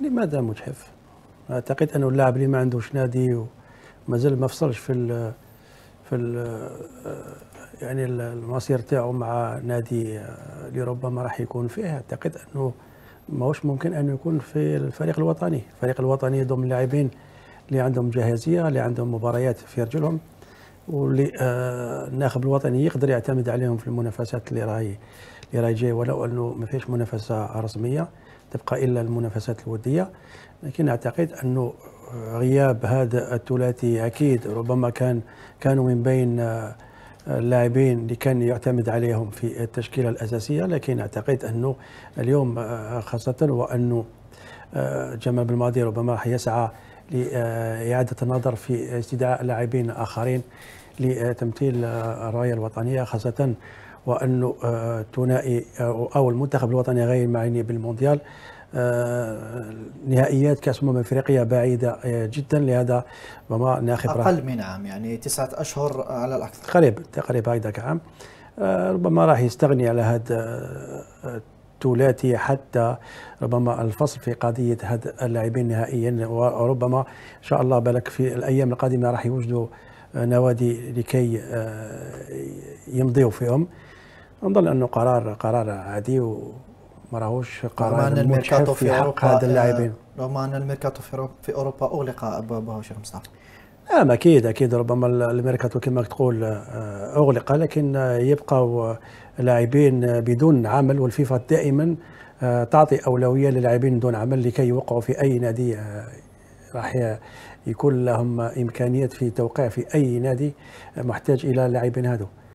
لماذا يعني مجحف؟ اعتقد انه اللاعب اللي ما عندوش نادي ومازال ما فصلش في الـ في الـ يعني المصير تاعو مع نادي اللي ربما راح يكون فيه اعتقد انه ماهوش ممكن انه يكون في الفريق الوطني، الفريق الوطني يضم اللاعبين اللي عندهم جاهزيه اللي عندهم مباريات في رجلهم واللي آه، الناخب الوطني يقدر يعتمد عليهم في المنافسات اللي راهي اللي راهي جايه ولو انه ما فيش منافسه رسميه تبقى الا المنافسات الوديه لكن اعتقد انه غياب هذا الثلاثي اكيد ربما كان كانوا من بين آه، اللاعبين اللي كان يعتمد عليهم في التشكيله الاساسيه لكن اعتقد انه اليوم آه، خاصه وانه آه، جمال بالماضي ربما راح يسعى لإعادة النظر في استدعاء لاعبين آخرين لتمثيل الراية الوطنية خاصة وأن آه، ثنائي آه، أو المنتخب الوطني غير معني بالمونديال نهائيات كاس امم افريقيا بعيده جدا لهذا وما ناخب اقل من عام يعني تسعه اشهر على الاكثر قريب تقريبا هكذا عام ربما راح يستغني على هذا تلاتي حتى ربما الفصل في قضية هاد اللاعبين نهائيا وربما إن شاء الله بالك في الأيام القادمة راح يوجدوا نوادي لكي آه، يمضيوا فيهم نظن أنه قرار قرار عادي وما راهوش قرار مجحف في حق هذا اللاعبين آه، رغم أن الميركاتو في أوروبا أغلق أبوابه شيخ مصطفى نعم اكيد اكيد ربما الميركاتو كما تقول آه، اغلق لكن يبقى لاعبين بدون عمل والفيفا دائما آه، تعطي اولويه للاعبين دون عمل لكي يوقعوا في اي نادي راح يكون لهم امكانيات في توقيع في اي نادي محتاج الى اللاعبين هذو